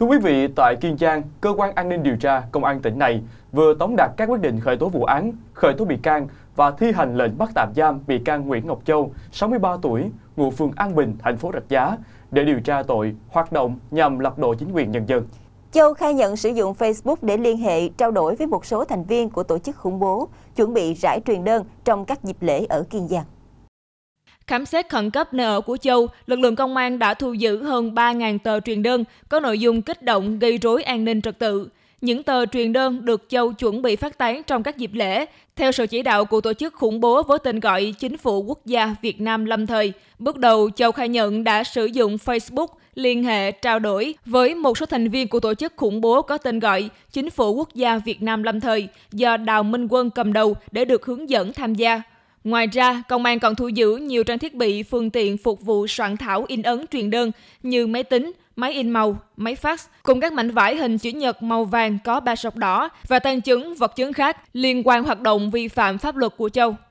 Thưa quý vị, tại Kiên Giang, cơ quan an ninh điều tra công an tỉnh này vừa tống đạt các quyết định khởi tố vụ án, khởi tố bị can và thi hành lệnh bắt tạm giam bị can Nguyễn Ngọc Châu, 63 tuổi, ngụ phường An Bình, thành phố Rạch Giá để điều tra tội hoạt động nhằm lật đổ chính quyền nhân dân. Châu khai nhận sử dụng Facebook để liên hệ, trao đổi với một số thành viên của tổ chức khủng bố, chuẩn bị rải truyền đơn trong các dịp lễ ở Kiên Giang. Khám xét khẩn cấp nơi ở của Châu, lực lượng công an đã thu giữ hơn 3.000 tờ truyền đơn có nội dung kích động gây rối an ninh trật tự. Những tờ truyền đơn được Châu chuẩn bị phát tán trong các dịp lễ, theo sự chỉ đạo của tổ chức khủng bố với tên gọi Chính phủ Quốc gia Việt Nam lâm thời. Bước đầu, Châu khai nhận đã sử dụng Facebook liên hệ trao đổi với một số thành viên của tổ chức khủng bố có tên gọi Chính phủ Quốc gia Việt Nam lâm thời do Đào Minh Quân cầm đầu để được hướng dẫn tham gia. Ngoài ra, công an còn thu giữ nhiều trang thiết bị, phương tiện phục vụ soạn thảo in ấn truyền đơn như máy tính, máy in màu, máy fax, cùng các mảnh vải hình chữ nhật màu vàng có ba sọc đỏ và tăng chứng vật chứng khác liên quan hoạt động vi phạm pháp luật của Châu.